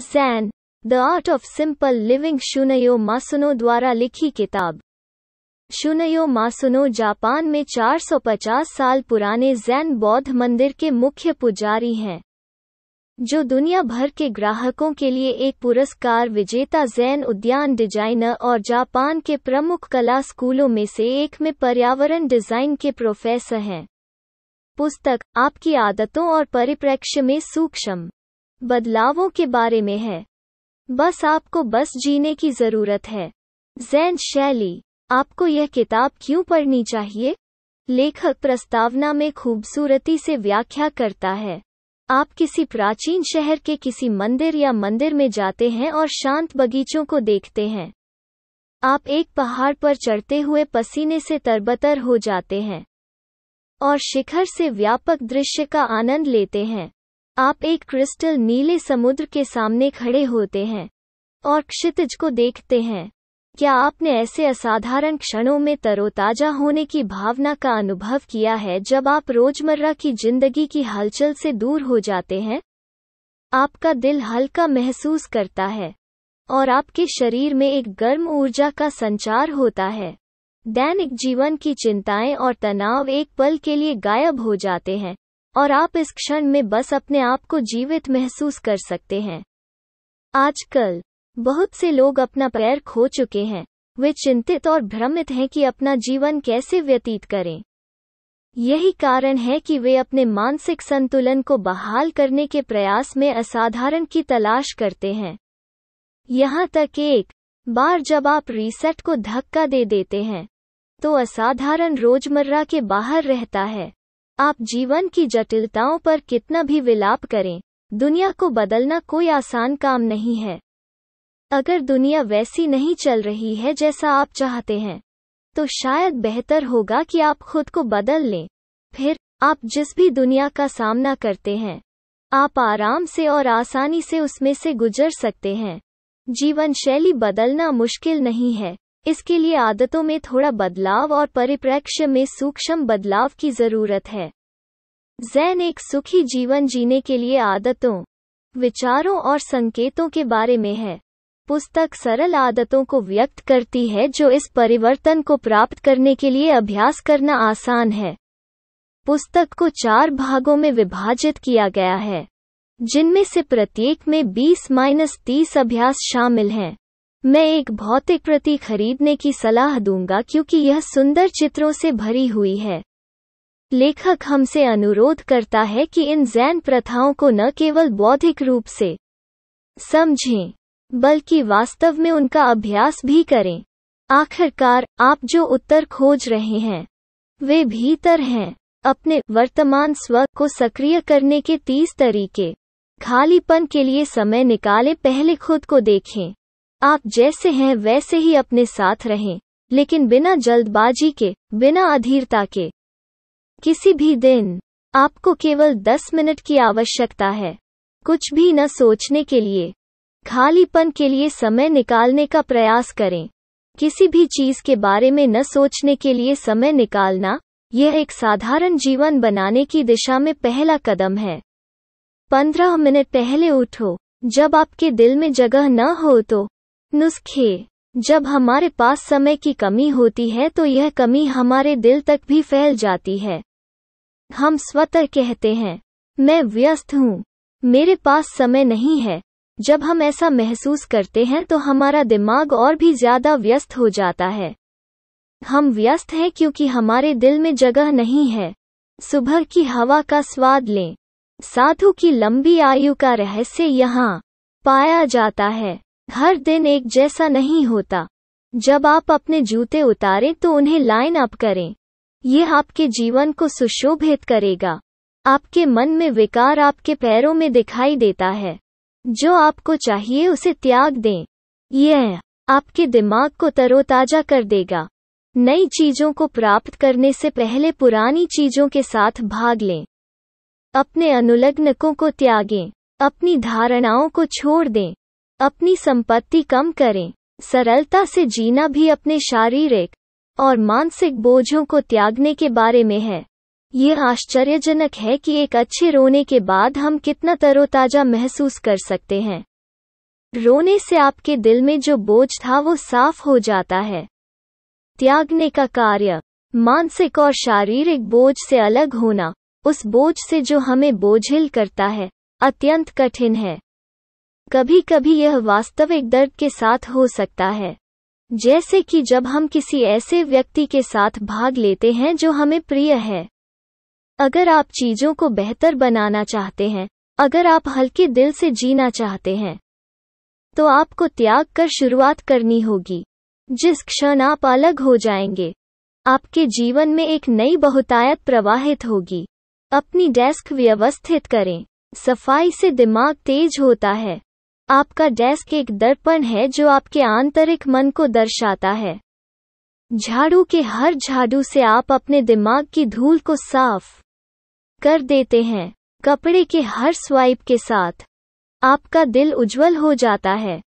San the art of simple living Shunmyo Masuno द्वारा लिखी किताब शुनयो मासुनो जापान में 450 साल पुराने जैन बौद्ध मंदिर के मुख्य पुजारी हैं जो दुनिया भर के ग्राहकों के लिए एक पुरस्कार विजेता जैन उद्यान डिजाइनर और जापान के प्रमुख कला स्कूलों में से एक में पर्यावरण डिजाइन के प्रोफेसर हैं पुस्तक आपकी आदतों और परिप्रेक्ष्य में सूक्ष्म बदलावों के बारे में है बस आपको बस जीने की जरूरत है जैन शैली आपको यह किताब क्यों पढ़नी चाहिए लेखक प्रस्तावना में खूबसूरती से व्याख्या करता है आप किसी प्राचीन शहर के किसी मंदिर या मंदिर में जाते हैं और शांत बगीचों को देखते हैं आप एक पहाड़ पर चढ़ते हुए पसीने से तरबतर हो जाते हैं और शिखर से व्यापक दृश्य का आनंद लेते हैं आप एक क्रिस्टल नीले समुद्र के सामने खड़े होते हैं और क्षितिज को देखते हैं क्या आपने ऐसे असाधारण क्षणों में तरोताजा होने की भावना का अनुभव किया है जब आप रोजमर्रा की जिंदगी की हलचल से दूर हो जाते हैं आपका दिल हल्का महसूस करता है और आपके शरीर में एक गर्म ऊर्जा का संचार होता है दैनिक जीवन की चिंताएं और तनाव एक पल के लिए गायब हो जाते हैं और आप इस क्षण में बस अपने आप को जीवित महसूस कर सकते हैं आजकल बहुत से लोग अपना पैर खो चुके हैं वे चिंतित और भ्रमित हैं कि अपना जीवन कैसे व्यतीत करें यही कारण है कि वे अपने मानसिक संतुलन को बहाल करने के प्रयास में असाधारण की तलाश करते हैं यहाँ तक एक बार जब आप रीसेट को धक्का दे देते हैं तो असाधारण रोजमर्रा के बाहर रहता है आप जीवन की जटिलताओं पर कितना भी विलाप करें दुनिया को बदलना कोई आसान काम नहीं है अगर दुनिया वैसी नहीं चल रही है जैसा आप चाहते हैं तो शायद बेहतर होगा कि आप खुद को बदल लें फिर आप जिस भी दुनिया का सामना करते हैं आप आराम से और आसानी से उसमें से गुजर सकते हैं जीवन शैली बदलना मुश्किल नहीं है इसके लिए आदतों में थोड़ा बदलाव और परिप्रेक्ष्य में सूक्ष्म बदलाव की जरूरत है जैन एक सुखी जीवन जीने के लिए आदतों विचारों और संकेतों के बारे में है पुस्तक सरल आदतों को व्यक्त करती है जो इस परिवर्तन को प्राप्त करने के लिए अभ्यास करना आसान है पुस्तक को चार भागों में विभाजित किया गया है जिनमें से प्रत्येक में 20 माइनस तीस अभ्यास शामिल हैं मैं एक भौतिक प्रति खरीदने की सलाह दूंगा क्योंकि यह सुंदर चित्रों से भरी हुई है लेखक हमसे अनुरोध करता है कि इन जैन प्रथाओं को न केवल बौद्धिक रूप से समझें बल्कि वास्तव में उनका अभ्यास भी करें आखिरकार आप जो उत्तर खोज रहे हैं वे भीतर हैं अपने वर्तमान स्व को सक्रिय करने के तीस तरीके खालीपन के लिए समय निकाले पहले खुद को देखें आप जैसे हैं वैसे ही अपने साथ रहें लेकिन बिना जल्दबाजी के बिना अधीरता के किसी भी दिन आपको केवल 10 मिनट की आवश्यकता है कुछ भी न सोचने के लिए खालीपन के लिए समय निकालने का प्रयास करें किसी भी चीज के बारे में न सोचने के लिए समय निकालना यह एक साधारण जीवन बनाने की दिशा में पहला कदम है पंद्रह मिनट पहले उठो जब आपके दिल में जगह न हो तो नुस्खे जब हमारे पास समय की कमी होती है तो यह कमी हमारे दिल तक भी फैल जाती है हम स्वतः कहते हैं मैं व्यस्त हूँ मेरे पास समय नहीं है जब हम ऐसा महसूस करते हैं तो हमारा दिमाग और भी ज्यादा व्यस्त हो जाता है हम व्यस्त हैं क्योंकि हमारे दिल में जगह नहीं है सुबह की हवा का स्वाद लें साधु की लंबी आयु का रहस्य यहाँ पाया जाता है हर दिन एक जैसा नहीं होता जब आप अपने जूते उतारें तो उन्हें लाइन अप करें ये आपके जीवन को सुशोभित करेगा आपके मन में विकार आपके पैरों में दिखाई देता है जो आपको चाहिए उसे त्याग दें यह आपके दिमाग को तरोताजा कर देगा नई चीजों को प्राप्त करने से पहले पुरानी चीजों के साथ भाग लें अपने अनुलग्नकों को त्यागें अपनी धारणाओं को छोड़ दें अपनी संपत्ति कम करें सरलता से जीना भी अपने शारीरिक और मानसिक बोझों को त्यागने के बारे में है ये आश्चर्यजनक है कि एक अच्छे रोने के बाद हम कितना तरोताजा महसूस कर सकते हैं रोने से आपके दिल में जो बोझ था वो साफ हो जाता है त्यागने का कार्य मानसिक और शारीरिक बोझ से अलग होना उस बोझ से जो हमें बोझिल करता है अत्यंत कठिन है कभी कभी यह वास्तविक दर्द के साथ हो सकता है जैसे कि जब हम किसी ऐसे व्यक्ति के साथ भाग लेते हैं जो हमें प्रिय है अगर आप चीजों को बेहतर बनाना चाहते हैं अगर आप हल्के दिल से जीना चाहते हैं तो आपको त्याग कर शुरुआत करनी होगी जिस क्षण आप अलग हो जाएंगे आपके जीवन में एक नई बहुतायत प्रवाहित होगी अपनी डेस्क व्यवस्थित करें सफाई से दिमाग तेज होता है आपका डेस्क एक दर्पण है जो आपके आंतरिक मन को दर्शाता है झाड़ू के हर झाड़ू से आप अपने दिमाग की धूल को साफ कर देते हैं कपड़े के हर स्वाइप के साथ आपका दिल उज्जवल हो जाता है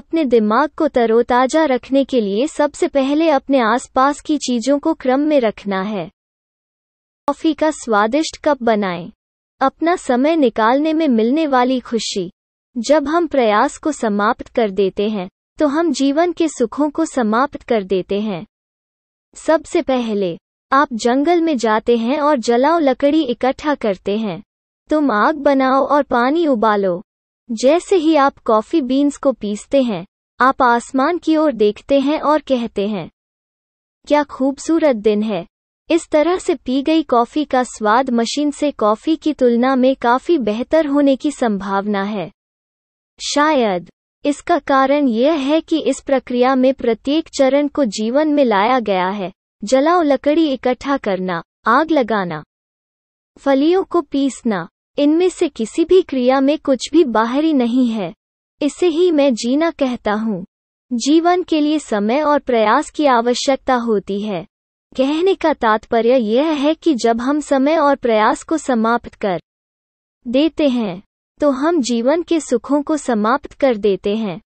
अपने दिमाग को तरोताजा रखने के लिए सबसे पहले अपने आसपास की चीजों को क्रम में रखना है कॉफी का स्वादिष्ट कप बनाएं। अपना समय निकालने में मिलने वाली खुशी जब हम प्रयास को समाप्त कर देते हैं तो हम जीवन के सुखों को समाप्त कर देते हैं सबसे पहले आप जंगल में जाते हैं और जलाओ लकड़ी इकट्ठा करते हैं तुम आग बनाओ और पानी उबालो जैसे ही आप कॉफी बीन्स को पीसते हैं आप आसमान की ओर देखते हैं और कहते हैं क्या खूबसूरत दिन है इस तरह से पी गई कॉफी का स्वाद मशीन से कॉफी की तुलना में काफी बेहतर होने की संभावना है शायद इसका कारण यह है कि इस प्रक्रिया में प्रत्येक चरण को जीवन में लाया गया है जलाओ लकड़ी इकट्ठा करना आग लगाना फलियों को पीसना इनमें से किसी भी क्रिया में कुछ भी बाहरी नहीं है इसे ही मैं जीना कहता हूँ जीवन के लिए समय और प्रयास की आवश्यकता होती है कहने का तात्पर्य यह है कि जब हम समय और प्रयास को समाप्त कर देते हैं तो हम जीवन के सुखों को समाप्त कर देते हैं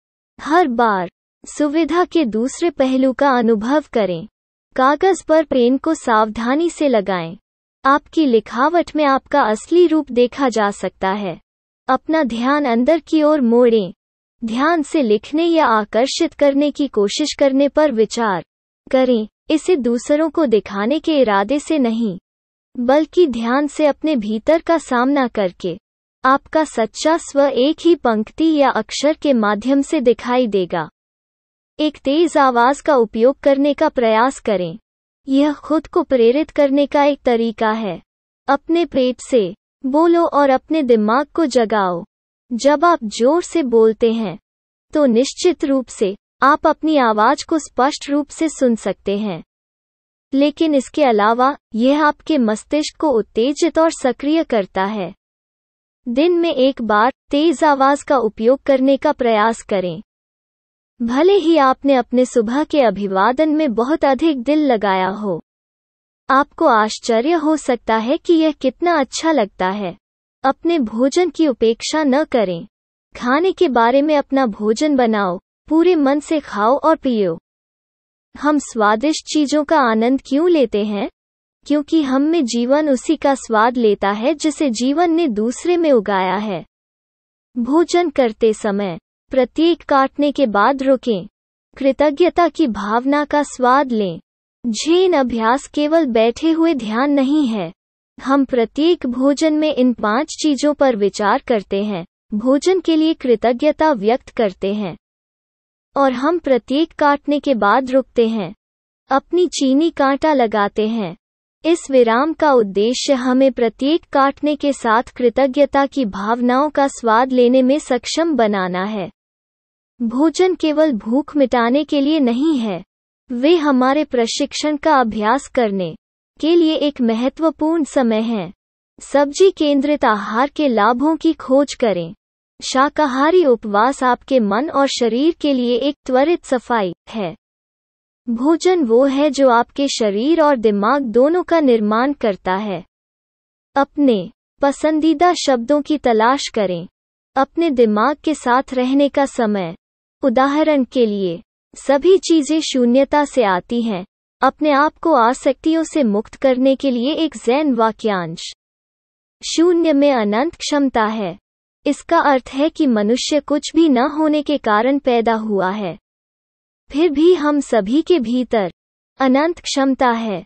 हर बार सुविधा के दूसरे पहलू का अनुभव करें कागज पर पेन को सावधानी से लगाएं। आपकी लिखावट में आपका असली रूप देखा जा सकता है अपना ध्यान अंदर की ओर मोड़ें ध्यान से लिखने या आकर्षित करने की कोशिश करने पर विचार करें इसे दूसरों को दिखाने के इरादे से नहीं बल्कि ध्यान से अपने भीतर का सामना करके आपका सच्चा स्व एक ही पंक्ति या अक्षर के माध्यम से दिखाई देगा एक तेज आवाज का उपयोग करने का प्रयास करें यह खुद को प्रेरित करने का एक तरीका है अपने पेट से बोलो और अपने दिमाग को जगाओ जब आप जोर से बोलते हैं तो निश्चित रूप से आप अपनी आवाज को स्पष्ट रूप से सुन सकते हैं लेकिन इसके अलावा यह आपके मस्तिष्क को उत्तेजित और सक्रिय करता है दिन में एक बार तेज आवाज का उपयोग करने का प्रयास करें भले ही आपने अपने सुबह के अभिवादन में बहुत अधिक दिल लगाया हो आपको आश्चर्य हो सकता है कि यह कितना अच्छा लगता है अपने भोजन की उपेक्षा न करें खाने के बारे में अपना भोजन बनाओ पूरे मन से खाओ और पियो हम स्वादिष्ट चीजों का आनंद क्यों लेते हैं क्योंकि हम में जीवन उसी का स्वाद लेता है जिसे जीवन ने दूसरे में उगाया है भोजन करते समय प्रत्येक काटने के बाद रुकें कृतज्ञता की भावना का स्वाद लें झेन अभ्यास केवल बैठे हुए ध्यान नहीं है हम प्रत्येक भोजन में इन पांच चीजों पर विचार करते हैं भोजन के लिए कृतज्ञता व्यक्त करते हैं और हम प्रत्येक काटने के बाद रुकते हैं अपनी चीनी कांटा लगाते हैं इस विराम का उद्देश्य हमें प्रत्येक काटने के साथ कृतज्ञता की भावनाओं का स्वाद लेने में सक्षम बनाना है भोजन केवल भूख मिटाने के लिए नहीं है वे हमारे प्रशिक्षण का अभ्यास करने के लिए एक महत्वपूर्ण समय है सब्जी केंद्रित आहार के लाभों की खोज करें शाकाहारी उपवास आपके मन और शरीर के लिए एक त्वरित सफाई है भोजन वो है जो आपके शरीर और दिमाग दोनों का निर्माण करता है अपने पसंदीदा शब्दों की तलाश करें अपने दिमाग के साथ रहने का समय उदाहरण के लिए सभी चीजें शून्यता से आती हैं अपने आप को आसक्तियों से मुक्त करने के लिए एक जैन वाक्यांश शून्य में अनंत क्षमता है इसका अर्थ है कि मनुष्य कुछ भी न होने के कारण पैदा हुआ है फिर भी हम सभी के भीतर अनंत क्षमता है